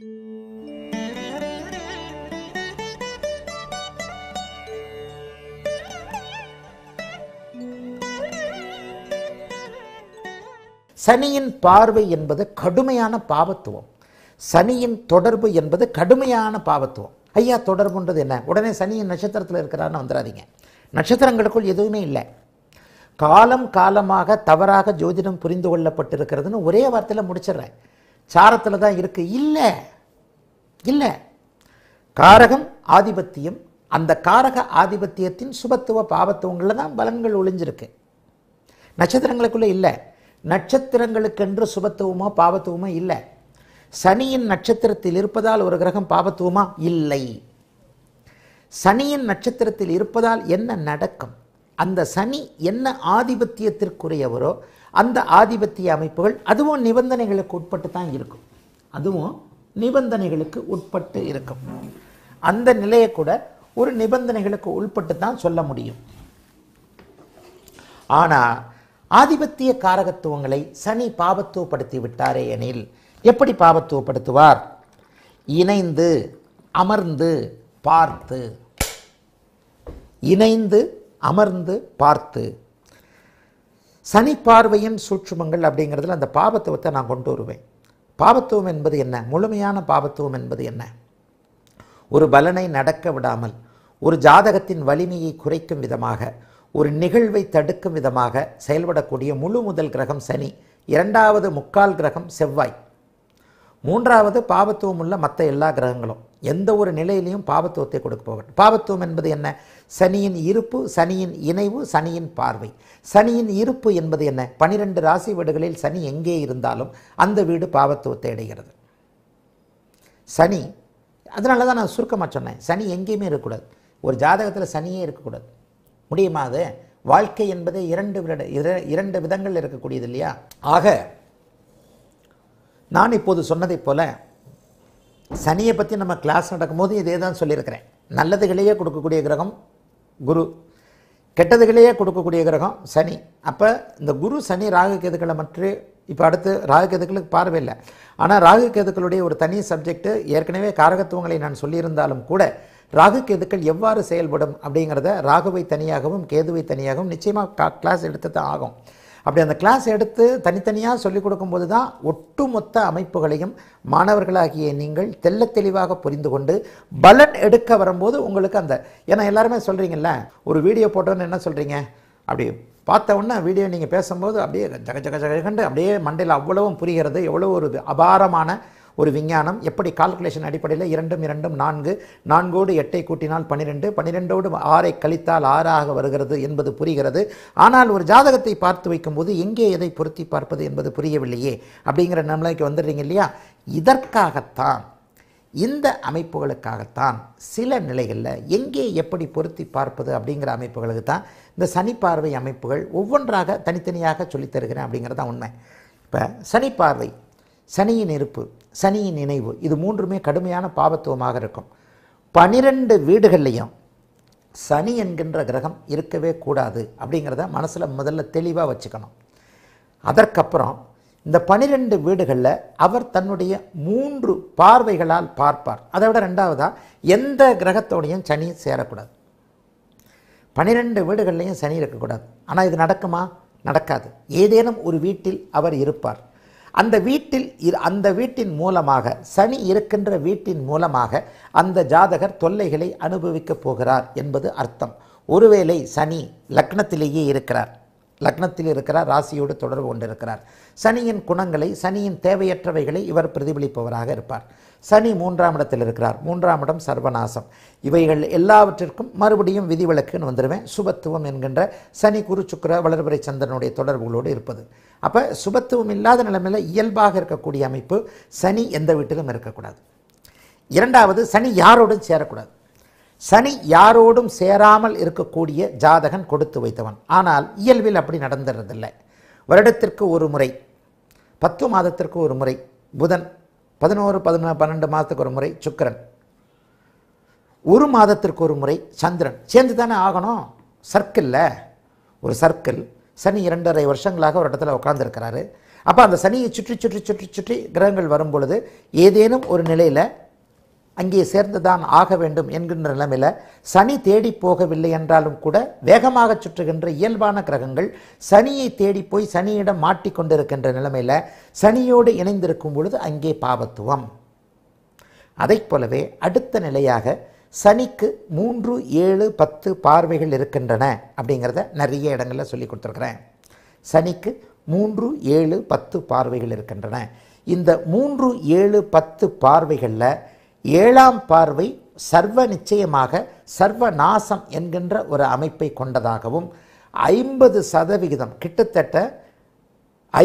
சனியின் பார்வை என்பது கடுமையான பாவத்துவம் சனியின் தொடர்பு என்பது கடுமையான பாவத்துவம் ஐயா தொடர்புன்றது என்ன உடனே சனியின் நட்சத்திரத்தில் இருக்கிறான்னு வந்துடாதீங்க நட்சத்திரங்களுக்குள் எதுவுமே இல்லை காலம் காலமாக தவறாக ஜோதிடம் புரிந்து கொள்ளப்பட்டிருக்கிறதுன்னு ஒரே வார்த்தையில் முடிச்சிடுறேன் சாரத்தில் தான் இருக்குது இல்லை இல்லை காரகம் ஆதிபத்தியம் அந்த காரக ஆதிபத்தியத்தின் சுபத்துவ பாபத்துவங்களில் தான் பலன்கள் ஒளிஞ்சிருக்கு நட்சத்திரங்களுக்குள்ளே இல்லை நட்சத்திரங்களுக்கென்று சுபத்துவமோ பாவத்துவமோ இல்லை சனியின் நட்சத்திரத்தில் இருப்பதால் ஒரு கிரகம் பாபத்துவமா இல்லை சனியின் நட்சத்திரத்தில் இருப்பதால் என்ன நடக்கும் அந்த சனி என்ன ஆதிபத்தியத்திற்குரியவரோ அந்த ஆதிபத்திய அமைப்புகள் அதுவும் நிபந்தனைகளுக்கு உட்பட்டு தான் இருக்கும் அதுவும் நிபந்தனைகளுக்கு உட்பட்டு இருக்கும் அந்த நிலையை கூட ஒரு நிபந்தனைகளுக்கு உள்பட்டு தான் சொல்ல முடியும் ஆனால் ஆதிபத்திய காரகத்துவங்களை சனி பாபத்துவப்படுத்தி விட்டாரே எனில் எப்படி பாபத்துவப்படுத்துவார் இணைந்து அமர்ந்து பார்த்து இணைந்து அமர்ந்து பார்த்து சனி பார்வையின் சூட்சுமங்கள் அப்படிங்கிறதுல அந்த பாபத்துவத்தை நான் கொண்டு வருவேன் பாபத்துவம் என்பது என்ன முழுமையான பாபத்துவம் என்பது என்ன ஒரு பலனை நடக்க விடாமல் ஒரு ஜாதகத்தின் வலிமையை குறைக்கும் விதமாக ஒரு நிகழ்வை தடுக்கும் விதமாக செயல்படக்கூடிய முழு முதல் கிரகம் சனி இரண்டாவது முக்கால் கிரகம் செவ்வாய் மூன்றாவது பாபத்துவம் உள்ள மற்ற எல்லா கிரகங்களும் எந்த ஒரு நிலையிலையும் பாபத்துவத்தை கொடுக்க போகட்டும் பாபத்துவம் என்பது என்ன சனியின் இருப்பு சனியின் இணைவு சனியின் பார்வை சனியின் இருப்பு என்பது என்ன பனிரெண்டு ராசி வீடுகளில் சனி எங்கே இருந்தாலும் அந்த வீடு பாவத்துவத்தை அடைகிறது சனி அதனால தான் நான் சுருக்கமாக சொன்னேன் சனி எங்கேயுமே இருக்கக்கூடாது ஒரு ஜாதகத்தில் சனியே இருக்கக்கூடாது முடியுமா அது வாழ்க்கை என்பதே இரண்டு இரண்டு விதங்கள் இருக்கக்கூடியது இல்லையா ஆக நான் இப்போது சொன்னதைப் போல சனியை பற்றி நம்ம கிளாஸ் நடக்கும்போது இதே தான் சொல்லியிருக்கிறேன் நல்லதுகளையே கொடுக்கக்கூடிய கிரகம் குரு கெட்டதுகளையே கொடுக்கக்கூடிய கிரகம் சனி அப்போ இந்த குரு சனி ராகு கேதுக்களை மற்றும் இப்போ அடுத்து ராகு கேதுக்களுக்கு பார்வை இல்லை ஆனால் ராகு கேதுக்களுடைய ஒரு தனி சப்ஜெக்ட்டு ஏற்கனவே காரகத்துவங்களை நான் சொல்லியிருந்தாலும் கூட ராகு கேதுக்கள் எவ்வாறு செயல்படும் அப்படிங்கிறத ராகுவை தனியாகவும் கேதுவை தனியாகவும் நிச்சயமாக கிளாஸ் எடுத்து தான் ஆகும் அப்படி அந்த கிளாஸ் எடுத்து தனித்தனியாக சொல்லிக் கொடுக்கும்போது தான் ஒட்டுமொத்த அமைப்புகளையும் மாணவர்களாகிய நீங்கள் தெல்ல தெளிவாக புரிந்து கொண்டு பலன் எடுக்க வரும்போது உங்களுக்கு அந்த ஏன்னா எல்லாருமே சொல்கிறீங்கல்ல ஒரு வீடியோ போட்டோன்னு என்ன சொல்கிறீங்க அப்படி பார்த்த உடனே வீடியோ நீங்கள் பேசும்போது அப்படியே ஜக ஜக ஜகண்டு அப்படியே மண்டையில் அவ்வளவும் புரிகிறது எவ்வளோ ஒரு அபாரமான ஒரு விஞ்ஞானம் எப்படி கால்குலேஷன் அடிப்படையில் இரண்டும் இரண்டும் நான்கு நான்கோடு எட்டை கூட்டினால் பன்னிரெண்டு பன்னிரெண்டோடு ஆறை கழித்தால் ஆறாக வருகிறது என்பது புரிகிறது ஆனால் ஒரு ஜாதகத்தை பார்த்து வைக்கும்போது எங்கே எதை பொருத்தி பார்ப்பது என்பது புரியவில்லையே அப்படிங்கிற நிலைக்கு வந்துடுறீங்க இல்லையா இதற்காகத்தான் இந்த அமைப்புகளுக்காகத்தான் சில நிலைகளில் எங்கே எப்படி பொருத்தி பார்ப்பது அப்படிங்கிற அமைப்புகளுக்கு தான் இந்த சனி பார்வை அமைப்புகள் ஒவ்வொன்றாக தனித்தனியாக சொல்லித்தருகிறேன் அப்படிங்கிறது தான் உண்மை இப்போ சனி பார்வை சனியின் இருப்பு சனியின் நினைவு இது மூன்றுமே கடுமையான பாவத்துவமாக இருக்கும் பனிரெண்டு வீடுகள்லையும் சனி என்கின்ற கிரகம் இருக்கவே கூடாது அப்படிங்கிறத மனசில் முதல்ல தெளிவாக வச்சுக்கணும் அதற்கப்புறம் இந்த பனிரெண்டு வீடுகளில் அவர் தன்னுடைய மூன்று பார்வைகளால் பார்ப்பார் அதை விட ரெண்டாவதாக எந்த கிரகத்தோடையும் சனி சேரக்கூடாது பனிரெண்டு வீடுகள்லையும் சனி இருக்கக்கூடாது ஆனால் இது நடக்குமா நடக்காது ஏதேனும் ஒரு வீட்டில் அவர் இருப்பார் அந்த வீட்டில் அந்த வீட்டின் மூலமாக சனி இருக்கின்ற வீட்டின் மூலமாக அந்த ஜாதகர் தொல்லைகளை அனுபவிக்கப் போகிறார் என்பது அர்த்தம் ஒருவேளை சனி லக்னத்திலேயே இருக்கிறார் லக்னத்தில் இருக்கிறார் ராசியோடு தொடர்பு கொண்டிருக்கிறார் சனியின் குணங்களை சனியின் தேவையற்றவைகளை இவர் பிரதிபலிப்பவராக இருப்பார் சனி மூன்றாம் இடத்தில் இருக்கிறார் மூன்றாம் இடம் சர்வநாசம் இவைகள் எல்லாவற்றிற்கும் மறுபடியும் விதிவிலக்குன்னு வந்துடுவேன் சுபத்துவம் என்கின்ற சனி குரு சுக்கர வளர்பறை சந்திரனுடைய தொடர்புகளோடு இருப்பது அப்போ சுபத்துவம் இல்லாத நிலைமையில் இயல்பாக இருக்கக்கூடிய அமைப்பு சனி எந்த வீட்டிலும் இருக்கக்கூடாது இரண்டாவது சனி யாரோடும் சேரக்கூடாது சனி யாரோடும் சேராமல் இருக்கக்கூடிய ஜாதகன் கொடுத்து வைத்தவன் ஆனால் இயல்பில் அப்படி நடந்துடுறதில்லை வருடத்திற்கு ஒரு முறை பத்து மாதத்திற்கு ஒரு முறை புதன் பதினோரு பதினொன்று பன்னெண்டு மாதத்துக்கு ஒரு முறை சுக்கரன் ஒரு மாதத்திற்கு ஒரு முறை சந்திரன் சேர்ந்து தானே ஆகணும் சர்க்கிளில் ஒரு சர்க்கிள் சனி இரண்டரை வருஷங்களாக ஒரு இடத்துல உட்காந்துருக்கிறாரு அப்போ அந்த சனியை சுற்றி சுற்றி சுற்றி சுற்றி கிரகங்கள் வரும் பொழுது ஏதேனும் ஒரு நிலையில் அங்கே சேர்ந்து தான் ஆக வேண்டும் என்கின்ற நிலைமையில் சனி தேடி போகவில்லை என்றாலும் கூட வேகமாக சுற்றுகின்ற இயல்பான கிரகங்கள் சனியை தேடி போய் சனியிடம் மாட்டிக்கொண்டிருக்கின்ற நிலைமையில் சனியோடு இணைந்திருக்கும் பொழுது அங்கே பாவத்துவம் அதைப் போலவே அடுத்த நிலையாக சனிக்கு மூன்று ஏழு பத்து பார்வைகள் இருக்கின்றன அப்படிங்கிறத நிறைய இடங்களில் சொல்லி கொடுத்துருக்குறேன் சனிக்கு மூன்று ஏழு பத்து பார்வைகள் இருக்கின்றன இந்த மூன்று ஏழு பத்து பார்வைகளில் ஏழாம் பார்வை சர்வ நிச்சயமாக சர்வ நாசம் என்கின்ற ஒரு அமைப்பை கொண்டதாகவும் ஐம்பது சதவிகிதம் கிட்டத்தட்ட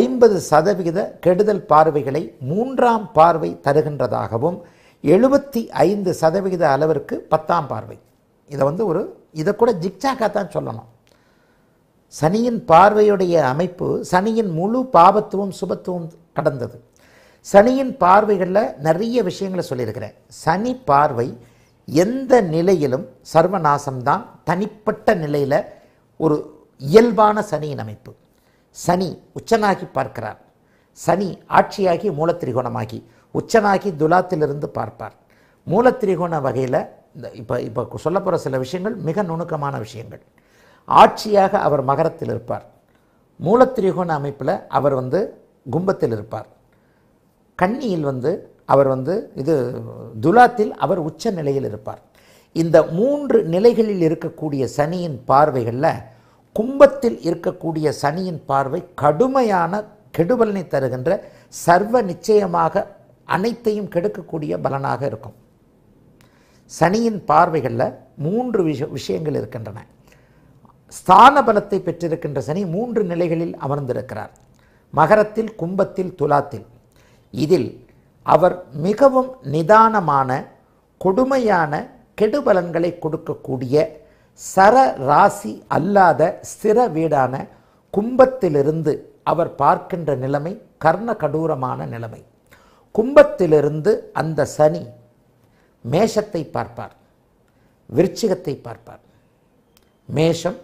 ஐம்பது சதவிகித கெடுதல் பார்வைகளை மூன்றாம் பார்வை தருகின்றதாகவும் எழுபத்தி ஐந்து சதவிகித அளவிற்கு பத்தாம் பார்வை இதை வந்து ஒரு இதை கூட ஜிக்ஜாக்காக தான் சொல்லணும் சனியின் பார்வையுடைய அமைப்பு சனியின் முழு பாபத்துவம் சுபத்துவம் கடந்தது சனியின் பார்வைகளில் நிறைய விஷயங்களை சொல்லியிருக்கிறேன் சனி பார்வை எந்த நிலையிலும் சர்வநாசம்தான் தனிப்பட்ட நிலையில் ஒரு இயல்பான சனியின் அமைப்பு சனி உச்சனாகி பார்க்கிறார் சனி ஆட்சியாகி மூலத்திரிகோணமாகி உச்சனாகி துலாத்திலிருந்து பார்ப்பார் மூலத்திரிகோண வகையில் இந்த இப்போ இப்போ சொல்ல போகிற சில விஷயங்கள் மிக நுணுக்கமான விஷயங்கள் ஆட்சியாக அவர் மகரத்தில் இருப்பார் மூலத்திரிகோண அமைப்பில் அவர் வந்து கும்பத்தில் இருப்பார் கன்னியில் வந்து அவர் வந்து இது துலாத்தில் அவர் உச்ச நிலையில் இருப்பார் இந்த மூன்று நிலைகளில் இருக்கக்கூடிய சனியின் பார்வைகளில் கும்பத்தில் இருக்கக்கூடிய சனியின் பார்வை கடுமையான கெடுபலனை தருகின்ற சர்வ நிச்சயமாக அனைத்தையும் கெடுக்கக்கூடிய பலனாக இருக்கும் சனியின் பார்வைகளில் மூன்று விஷ விஷயங்கள் இருக்கின்றன ஸ்தான பலத்தை பெற்றிருக்கின்ற சனி மூன்று நிலைகளில் அமர்ந்திருக்கிறார் மகரத்தில் கும்பத்தில் துலாத்தில் இதில் அவர் மிகவும் நிதானமான கொடுமையான கெடுபலன்களை கொடுக்கக்கூடிய சர ராசி அல்லாத ஸ்திர வீடான கும்பத்திலிருந்து அவர் பார்க்கின்ற நிலைமை கர்ண கடூரமான நிலைமை கும்பத்திலிருந்து அந்த சனி மேஷத்தை பார்ப்பார் விருச்சிகத்தை பார்ப்பார் மேஷம்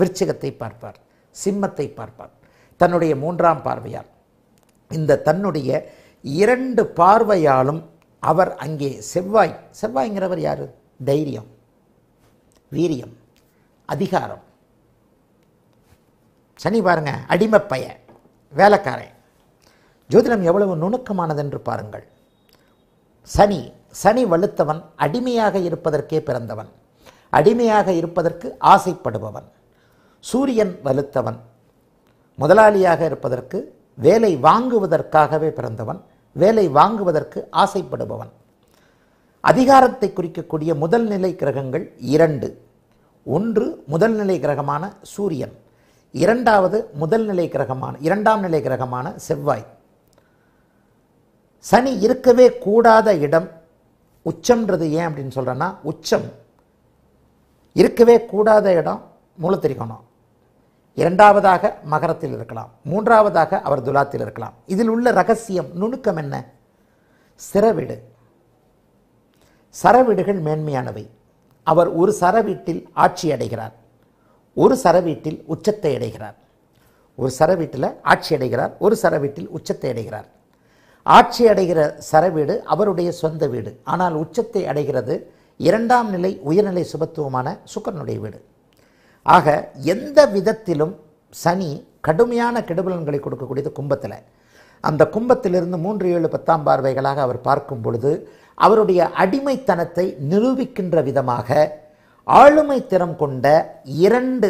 விருச்சிகத்தை பார்ப்பார் சிம்மத்தை பார்ப்பார் தன்னுடைய மூன்றாம் பார்வையால் இந்த தன்னுடைய இரண்டு பார்வையாலும் அவர் அங்கே செவ்வாய் செவ்வாய்ங்கிறவர் யார் தைரியம் வீரியம் அதிகாரம் சனி பாருங்க அடிமப்பைய வேலைக்காரன் ஜோதிடம் எவ்வளவு நுணுக்கமானதென்று பாருங்கள் சனி சனி வலுத்தவன் அடிமையாக இருப்பதற்கே பிறந்தவன் அடிமையாக இருப்பதற்கு ஆசைப்படுபவன் சூரியன் வலுத்தவன் முதலாளியாக இருப்பதற்கு வேலை வாங்குவதற்காகவே பிறந்தவன் வேலை வாங்குவதற்கு ஆசைப்படுபவன் அதிகாரத்தை குறிக்கக்கூடிய முதல் நிலை கிரகங்கள் இரண்டு ஒன்று முதல் நிலை கிரகமான சூரியன் இரண்டாவது முதல் நிலை கிரகமான இரண்டாம் நிலை கிரகமான செவ்வாய் சனி இருக்கவே கூடாத இடம் உச்சம்ன்றது ஏன் அப்படின்னு சொல்கிறேன்னா உச்சம் இருக்கவே கூடாத இடம் மூலத்திரிகோணம் இரண்டாவதாக மகரத்தில் இருக்கலாம் மூன்றாவதாக அவர் துலாத்தில் இருக்கலாம் இதில் உள்ள ரகசியம் நுணுக்கம் என்ன சிறவிடு சரவீடுகள் மேன்மையானவை அவர் ஒரு சரவீட்டில் ஆட்சி அடைகிறார் ஒரு சரவீட்டில் உச்சத்தை அடைகிறார் ஒரு சரவீட்டில் ஆட்சி அடைகிறார் ஒரு சரவீட்டில் உச்சத்தை அடைகிறார் ஆட்சி அடைகிற சரவீடு அவருடைய சொந்த வீடு ஆனால் உச்சத்தை அடைகிறது இரண்டாம் நிலை உயர்நிலை சுபத்துவமான சுக்கரனுடைய வீடு ஆக எந்த விதத்திலும் சனி கடுமையான கெடுபலன்களை கொடுக்கக்கூடியது கும்பத்தில் அந்த கும்பத்திலிருந்து மூன்று ஏழு பத்தாம் பார்வைகளாக அவர் பார்க்கும் பொழுது அவருடைய அடிமைத்தனத்தை நிரூபிக்கின்ற விதமாக ஆளுமை திறம் கொண்ட இரண்டு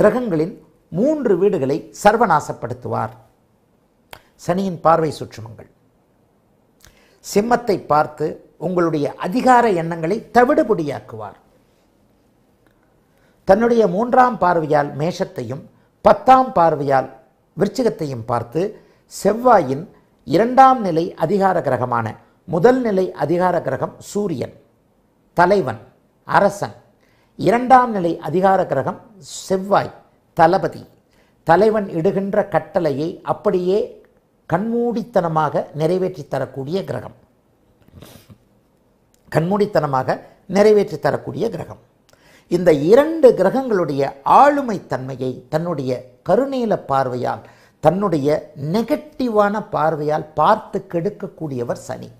கிரகங்களின் மூன்று வீடுகளை சர்வநாசப்படுத்துவார் சனியின் பார்வை சுற்றுமங்கள் சிம்மத்தை பார்த்து உங்களுடைய அதிகார எண்ணங்களை தவிடுபடியாக்குவார் தன்னுடைய மூன்றாம் பார்வையால் மேஷத்தையும் பத்தாம் பார்வையால் விருச்சிகத்தையும் பார்த்து செவ்வாயின் இரண்டாம் நிலை அதிகார கிரகமான முதல் நிலை அதிகார கிரகம் சூரியன் தலைவன் அரசன் இரண்டாம் நிலை அதிகார கிரகம் செவ்வாய் தளபதி தலைவன் இடுகின்ற கட்டளையை அப்படியே கண்மூடித்தனமாக நிறைவேற்றி தரக்கூடிய கிரகம் கண்மூடித்தனமாக நிறைவேற்றி தரக்கூடிய கிரகம் இந்த இரண்டு கிரகங்களுடைய ஆளுமை தன்மையை தன்னுடைய கருணீல பார்வையால் தன்னுடைய நெகட்டிவான பார்வையால் பார்த்து கெடுக்கக்கூடியவர் சனி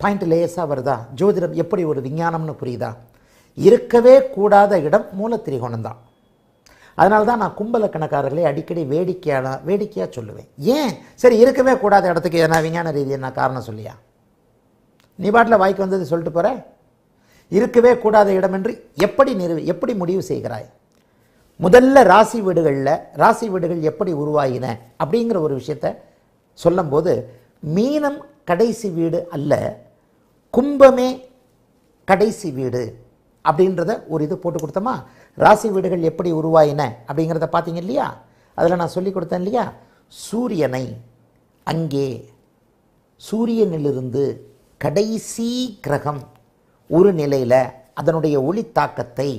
பாயிண்ட் லேசாக வருதா ஜோதிடம் எப்படி ஒரு விஞ்ஞானம்னு புரியுதா இருக்கவே கூடாத இடம் மூலத்திரிகோணம் தான் அதனால தான் நான் கணக்காரர்களே அடிக்கடி வேடிக்கையான வேடிக்கையாக சொல்லுவேன் ஏன் சரி இருக்கவே கூடாத இடத்துக்கு எதனா விஞ்ஞான ரீதியாக நான் காரணம் சொல்லியா நீ பாட்டில் வாய்க்கு வந்தது சொல்லிட்டு போகிற இருக்கவே கூடாத இடம் என்று எப்படி நிறு எப்படி முடிவு செய்கிறாய் முதல்ல ராசி வீடுகளில் ராசி வீடுகள் எப்படி உருவாகின அப்படிங்கிற ஒரு விஷயத்த சொல்லும்போது மீனம் கடைசி வீடு அல்ல கும்பமே கடைசி வீடு அப்படின்றத ஒரு இது போட்டு கொடுத்தோமா ராசி வீடுகள் எப்படி உருவாயின அப்படிங்கிறத பார்த்தீங்க இல்லையா அதில் நான் சொல்லி கொடுத்தேன் இல்லையா சூரியனை அங்கே சூரியனிலிருந்து கடைசி கிரகம் ஒரு நிலையில் அதனுடைய ஒளி தாக்கத்தை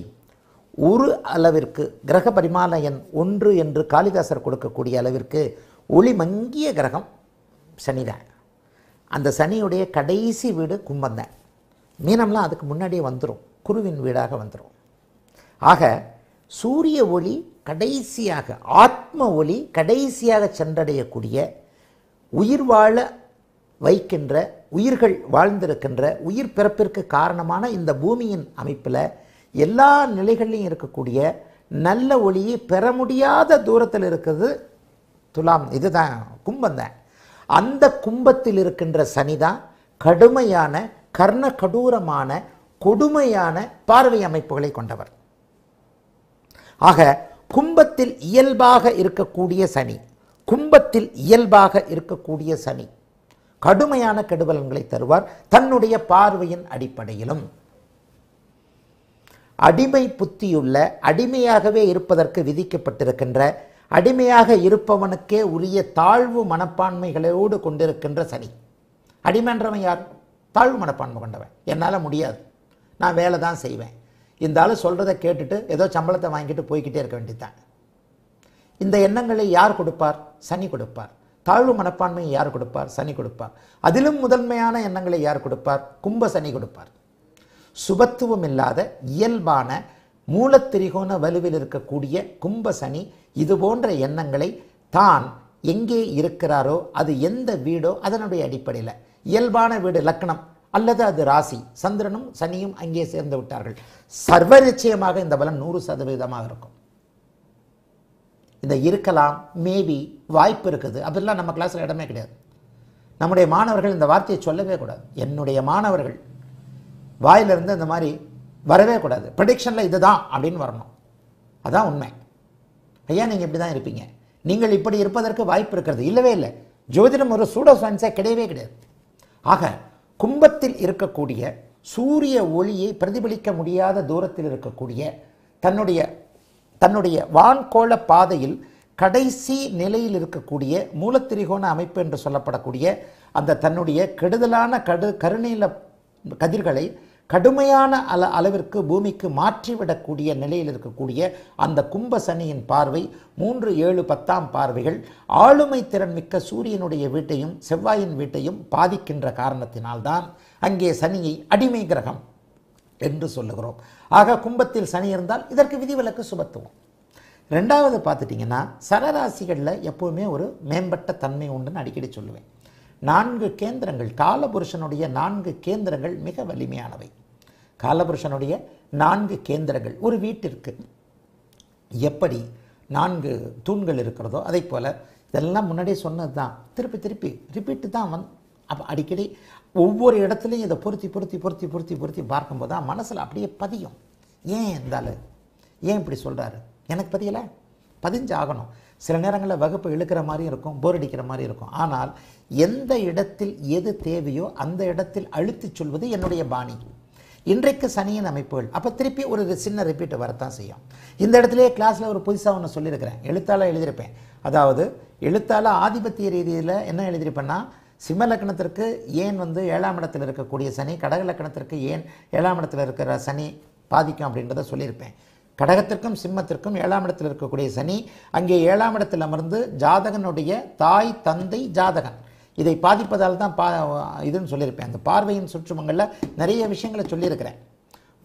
ஒரு அளவிற்கு கிரக பரிமாலயன் ஒன்று என்று காளிதாசர் கொடுக்கக்கூடிய அளவிற்கு ஒளி மங்கிய கிரகம் சனிதான் அந்த சனியுடைய கடைசி வீடு கும்பந்தேன் மீனம்லாம் அதுக்கு முன்னாடியே வந்துடும் குருவின் வீடாக வந்துடும் ஆக சூரிய ஒளி கடைசியாக ஆத்ம ஒளி கடைசியாக சென்றடையக்கூடிய உயிர் வாழ வைக்கின்ற உயிர்கள் வாழ்ந்திருக்கின்ற உயிர் பிறப்பிற்கு காரணமான இந்த பூமியின் அமைப்பில் எல்லா நிலைகளிலும் இருக்கக்கூடிய நல்ல ஒளியை பெற முடியாத தூரத்தில் இருக்கிறது துலாம் இதுதான் கும்பம் தான் அந்த கும்பத்தில் இருக்கின்ற சனி தான் கடுமையான கர்ண கடூரமான கொடுமையான பார்வை அமைப்புகளை கொண்டவர் ஆக கும்பத்தில் இயல்பாக இருக்கக்கூடிய சனி கும்பத்தில் இயல்பாக இருக்கக்கூடிய சனி கடுமையான கெடுபலன்களை தருவார் தன்னுடைய பார்வையின் அடிப்படையிலும் அடிமை புத்தியுள்ள அடிமையாகவே இருப்பதற்கு விதிக்கப்பட்டிருக்கின்ற அடிமையாக இருப்பவனுக்கே உரிய தாழ்வு மனப்பான்மைகளோடு கொண்டிருக்கின்ற சனி அடிமன்றவன் யார் தாழ்வு மனப்பான்மை கொண்டவன் என்னால் முடியாது நான் வேலை தான் செய்வேன் இந்த ஆள் சொல்கிறத கேட்டுட்டு ஏதோ சம்பளத்தை வாங்கிட்டு போய்கிட்டே இருக்க வேண்டியதான் இந்த எண்ணங்களை யார் கொடுப்பார் சனி கொடுப்பார் தாழ்வு மனப்பான்மையை யார் கொடுப்பார் சனி கொடுப்பார் அதிலும் முதன்மையான எண்ணங்களை யார் கொடுப்பார் கும்ப சனி கொடுப்பார் சுபத்துவம் இல்லாத இயல்பான மூலத்திரிகோண வலுவில் இருக்கக்கூடிய கும்ப சனி இது போன்ற எண்ணங்களை தான் எங்கே இருக்கிறாரோ அது எந்த வீடோ அதனுடைய அடிப்படையில் இயல்பான வீடு லக்கணம் அல்லது அது ராசி சந்திரனும் சனியும் அங்கே சேர்ந்து விட்டார்கள் சர்வ நிச்சயமாக இந்த பலம் நூறு சதவீதமாக இருக்கும் இந்த இருக்கலாம் மேபி வாய்ப்பு இருக்குது அதெல்லாம் நம்ம கிளாஸில் இடமே கிடையாது நம்முடைய மாணவர்கள் இந்த வார்த்தையை சொல்லவே கூடாது என்னுடைய மாணவர்கள் வாயிலிருந்து இந்த மாதிரி வரவே கூடாது ப்ரடிக்ஷனில் இது தான் அப்படின்னு வரணும் அதான் உண்மை ஐயா நீங்கள் இப்படி தான் இருப்பீங்க நீங்கள் இப்படி இருப்பதற்கு வாய்ப்பு இருக்கிறது இல்லவே இல்லை ஜோதிடம் ஒரு சூடோ சயின்ஸே கிடையவே கிடையாது ஆக கும்பத்தில் இருக்கக்கூடிய சூரிய ஒளியை பிரதிபலிக்க முடியாத தூரத்தில் இருக்கக்கூடிய தன்னுடைய தன்னுடைய வான்கோள பாதையில் கடைசி நிலையில் இருக்கக்கூடிய மூலத்திரிகோண அமைப்பு என்று சொல்லப்படக்கூடிய அந்த தன்னுடைய கெடுதலான கடு கருணீல கதிர்களை கடுமையான அல அளவிற்கு பூமிக்கு மாற்றிவிடக்கூடிய நிலையில் இருக்கக்கூடிய அந்த கும்ப சனியின் பார்வை மூன்று ஏழு பத்தாம் பார்வைகள் ஆளுமை திறன் மிக்க சூரியனுடைய வீட்டையும் செவ்வாயின் வீட்டையும் பாதிக்கின்ற காரணத்தினால்தான் அங்கே சனியை அடிமை கிரகம் என்று சொல்லுகிறோம் ஆக கும்பத்தில் சனி இருந்தால் இதற்கு விதிவிலக்கு சுபத்துவம் ரெண்டாவது பார்த்துட்டிங்கன்னா சரராசிகளில் எப்போவுமே ஒரு மேம்பட்ட தன்மை உண்டுன்னு அடிக்கடி சொல்லுவேன் நான்கு கேந்திரங்கள் காலபுருஷனுடைய நான்கு கேந்திரங்கள் மிக வலிமையானவை காலபுருஷனுடைய நான்கு கேந்திரங்கள் ஒரு வீட்டிற்கு எப்படி நான்கு தூண்கள் இருக்கிறதோ அதை போல் இதெல்லாம் முன்னாடியே சொன்னது தான் திருப்பி திருப்பி ரிப்பீட்டு தான் வந் அப்போ அடிக்கடி ஒவ்வொரு இடத்துலையும் இதை பொருத்தி பொருத்தி பொருத்தி பொருத்தி பொருத்தி பார்க்கும்போது தான் மனசில் அப்படியே பதியும் ஏன் இருந்தாலும் ஏன் இப்படி சொல்கிறாரு எனக்கு பதியலை பதிஞ்சு ஆகணும் சில நேரங்களில் வகுப்பு இழுக்கிற மாதிரி இருக்கும் போர் அடிக்கிற மாதிரி இருக்கும் ஆனால் எந்த இடத்தில் எது தேவையோ அந்த இடத்தில் அழுத்தி சொல்வது என்னுடைய பாணி இன்றைக்கு சனியின் அமைப்புகள் அப்போ திருப்பி ஒரு சின்ன ரிப்பீட் வரத்தான் செய்யும் இந்த இடத்துலேயே கிளாஸில் ஒரு புதுசாக ஒன்று சொல்லியிருக்கிறேன் எழுத்தால எழுதியிருப்பேன் அதாவது எழுத்தால ஆதிபத்திய ரீதியில் என்ன எழுதியிருப்பேன்னா சிம்ம லக்னத்திற்கு ஏன் வந்து ஏழாம் இடத்தில் இருக்கக்கூடிய சனி கடக லக்னத்திற்கு ஏன் ஏழாம் இடத்தில் இருக்கிற சனி பாதிக்கும் அப்படின்றத சொல்லியிருப்பேன் கடகத்திற்கும் சிம்மத்திற்கும் ஏழாம் இடத்தில் இருக்கக்கூடிய சனி அங்கே ஏழாம் இடத்தில் அமர்ந்து ஜாதகனுடைய தாய் தந்தை ஜாதகன் இதை பாதிப்பதால் தான் பா இதுன்னு சொல்லியிருப்பேன் அந்த பார்வையின் சுற்றுமங்களில் நிறைய விஷயங்களை சொல்லியிருக்கிறேன்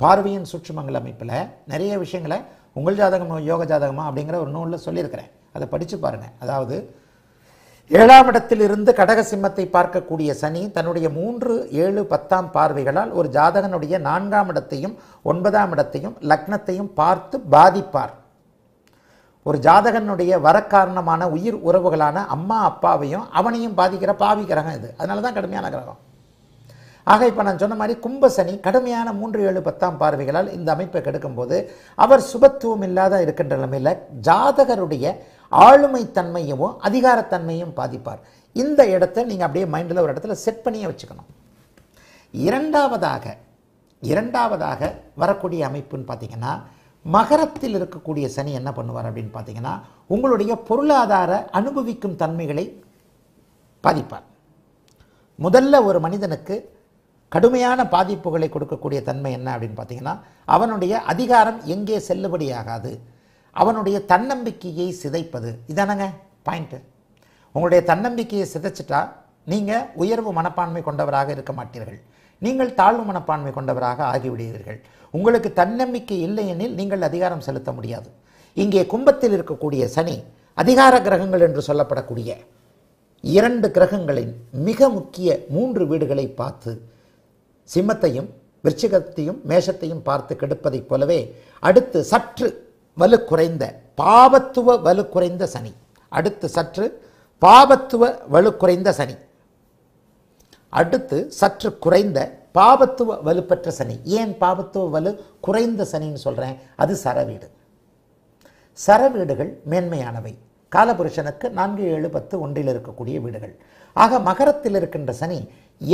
பார்வையின் சுற்றுமங்கள் அமைப்பில் நிறைய விஷயங்களை உங்கள் ஜாதகமோ யோக ஜாதகமா அப்படிங்கிற ஒரு நூலில் சொல்லியிருக்கிறேன் அதை படித்து பாருங்கள் அதாவது ஏழாம் இடத்தில் இருந்து கடகசிம்மத்தை பார்க்கக்கூடிய சனி தன்னுடைய மூன்று ஏழு பத்தாம் பார்வைகளால் ஒரு ஜாதகனுடைய நான்காம் இடத்தையும் ஒன்பதாம் இடத்தையும் லக்னத்தையும் பார்த்து பாதிப்பார் ஒரு ஜாதகனுடைய வரக்காரணமான உயிர் உறவுகளான அம்மா அப்பாவையும் அவனையும் பாதிக்கிற பாவி கிரகம் இது அதனால தான் கடுமையான கிரகம் ஆக இப்போ நான் சொன்ன மாதிரி கும்பசனி கடுமையான மூன்று ஏழு பத்தாம் பார்வைகளால் இந்த அமைப்பை கெடுக்கும்போது அவர் சுபத்துவம் இல்லாத இருக்கின்ற நிலைமையில் ஜாதகருடைய ஆளுமை தன்மையவும் அதிகாரத்தன்மையும் பாதிப்பார் இந்த இடத்த நீங்கள் அப்படியே மைண்டில் ஒரு இடத்துல செட் பண்ணியே வச்சுக்கணும் இரண்டாவதாக இரண்டாவதாக வரக்கூடிய அமைப்புன்னு பார்த்தீங்கன்னா மகரத்தில் இருக்கக்கூடிய சனி என்ன பண்ணுவார் அப்படின்னு பார்த்தீங்கன்னா உங்களுடைய பொருளாதார அனுபவிக்கும் தன்மைகளை பாதிப்பார் முதல்ல ஒரு மனிதனுக்கு கடுமையான பாதிப்புகளை கொடுக்கக்கூடிய தன்மை என்ன அப்படின்னு பார்த்தீங்கன்னா அவனுடைய அதிகாரம் எங்கே செல்லுபடியாகாது அவனுடைய தன்னம்பிக்கையை சிதைப்பது இதானங்க பாயிண்ட்டு உங்களுடைய தன்னம்பிக்கையை சிதைச்சிட்டா நீங்கள் உயர்வு மனப்பான்மை கொண்டவராக இருக்க மாட்டீர்கள் நீங்கள் தாழ்வு மனப்பான்மை கொண்டவராக ஆகிவிடுவீர்கள் உங்களுக்கு தன்னம்பிக்கை இல்லை எனில் நீங்கள் அதிகாரம் செலுத்த முடியாது இங்கே கும்பத்தில் இருக்கக்கூடிய சனி அதிகார கிரகங்கள் என்று சொல்லப்படக்கூடிய இரண்டு கிரகங்களின் மிக முக்கிய மூன்று வீடுகளை பார்த்து சிம்மத்தையும் விருச்சிகத்தையும் மேஷத்தையும் பார்த்து கெடுப்பதைப் போலவே அடுத்து சற்று வலு குறைந்த பாவத்துவ வலு குறைந்த சனி அடுத்து சற்று பாவத்துவ வலு குறைந்த சனி அடுத்து சற்று குறைந்த பாவத்துவ வலுப்பற்ற சனி ஏன் பாவத்துவ வலு குறைந்த சனின்னு சொல்கிறேன் அது சரவீடு சரவீடுகள் மேன்மையானவை காலபுருஷனுக்கு நான்கு ஏழு பத்து ஒன்றில் இருக்கக்கூடிய வீடுகள் ஆக மகரத்தில் இருக்கின்ற சனி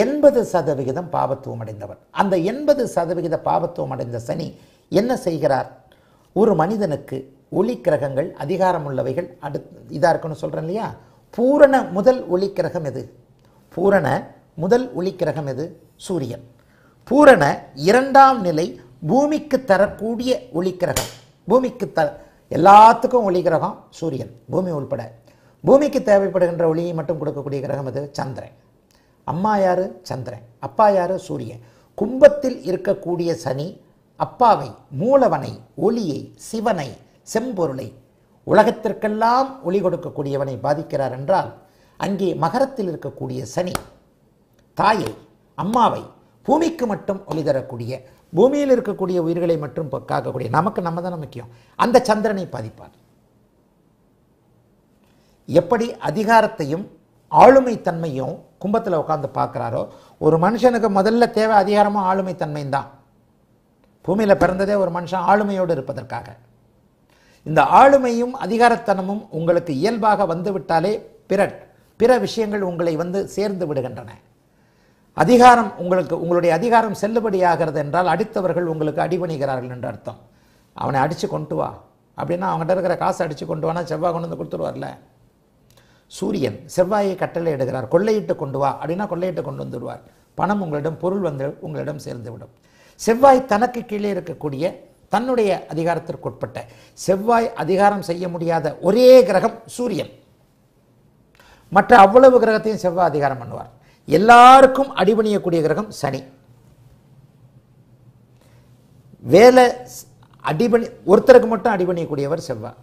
எண்பது சதவிகிதம் பாவத்துவம் அடைந்தவர் அந்த எண்பது சதவிகித பாவத்துவம் அடைந்த சனி என்ன செய்கிறார் ஒரு மனிதனுக்கு ஒளி கிரகங்கள் அதிகாரம் உள்ளவைகள் அடுத்து இதாக இருக்குன்னு சொல்கிறேன் இல்லையா பூரண முதல் ஒளி கிரகம் எது பூரண முதல் ஒளி கிரகம் எது சூரியன் பூரண இரண்டாம் நிலை பூமிக்கு தரக்கூடிய ஒளி கிரகம் பூமிக்கு த எல்லாத்துக்கும் ஒளி கிரகம் சூரியன் பூமி உள்பட பூமிக்கு தேவைப்படுகின்ற ஒளியை மட்டும் கொடுக்கக்கூடிய கிரகம் எது சந்திரன் அம்மா யார் சந்திரன் அப்பா யார் சூரியன் கும்பத்தில் இருக்கக்கூடிய சனி அப்பாவை மூலவனை ஒளியை சிவனை செம்பொருளை உலகத்திற்கெல்லாம் ஒளி கொடுக்கக்கூடியவனை பாதிக்கிறார் என்றால் அங்கே மகரத்தில் இருக்கக்கூடிய சனி தாயை அம்மாவை பூமிக்கு மட்டும் ஒளி தரக்கூடிய பூமியில் இருக்கக்கூடிய உயிர்களை மட்டும் காக்கக்கூடிய நமக்கு நம்ம தானே முக்கியம் அந்த சந்திரனை பாதிப்பார் எப்படி அதிகாரத்தையும் ஆளுமை தன்மையும் கும்பத்தில் உட்காந்து பார்க்குறாரோ ஒரு மனுஷனுக்கு முதல்ல தேவை அதிகாரமும் ஆளுமை தன்மையும் தான் பூமியில் பிறந்ததே ஒரு மனுஷன் ஆளுமையோடு இருப்பதற்காக இந்த ஆளுமையும் அதிகாரத்தனமும் உங்களுக்கு இயல்பாக வந்துவிட்டாலே பிறர் பிற விஷயங்கள் உங்களை வந்து சேர்ந்து விடுகின்றன அதிகாரம் உங்களுக்கு உங்களுடைய அதிகாரம் செல்லுபடியாகிறது என்றால் அடித்தவர்கள் உங்களுக்கு அடிபணிகிறார்கள் என்று அர்த்தம் அவனை அடித்து கொண்டு வா அப்படின்னா அவங்ககிட்ட இருக்கிற காசை அடித்து கொண்டு வானா செவ்வாய் கொண்டு வந்து கொடுத்துருவார்ல சூரியன் செவ்வாயை கட்டளை எடுகிறார் கொள்ளையிட்டு கொண்டு வா அப்படின்னா கொள்ளையிட்டு கொண்டு வந்துடுவார் பணம் உங்களிடம் பொருள் வந்து உங்களிடம் சேர்ந்துவிடும் செவ்வாய் தனக்கு கீழே இருக்கக்கூடிய தன்னுடைய அதிகாரத்திற்குட்பட்ட செவ்வாய் அதிகாரம் செய்ய முடியாத ஒரே கிரகம் சூரியன் மற்ற அவ்வளவு கிரகத்தையும் செவ்வாய் அதிகாரம் பண்ணுவார் எல்லாருக்கும் அடிபணியக்கூடிய கிரகம் சனி வேலை அடிபணி ஒருத்தருக்கு மட்டும் அடிபணியக்கூடியவர் செவ்வாய்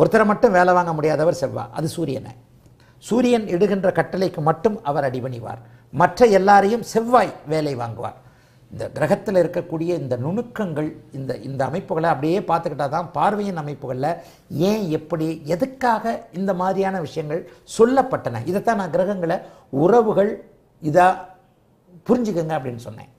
ஒருத்தரை மட்டும் வேலை வாங்க முடியாதவர் செவ்வாய் அது சூரியனை சூரியன் இடுகின்ற கட்டளைக்கு மட்டும் அவர் அடிபணிவார் மற்ற எல்லாரையும் செவ்வாய் வேலை வாங்குவார் இந்த கிரகத்தில் இருக்கக்கூடிய இந்த நுணுக்கங்கள் இந்த இந்த அமைப்புகளை அப்படியே பார்த்துக்கிட்டா தான் பார்வையின் அமைப்புகளில் ஏன் எப்படி எதுக்காக இந்த மாதிரியான விஷயங்கள் சொல்லப்பட்டன இதைத்தான் நான் கிரகங்களை உறவுகள் இதாக புரிஞ்சுக்கங்க அப்படின்னு சொன்னேன்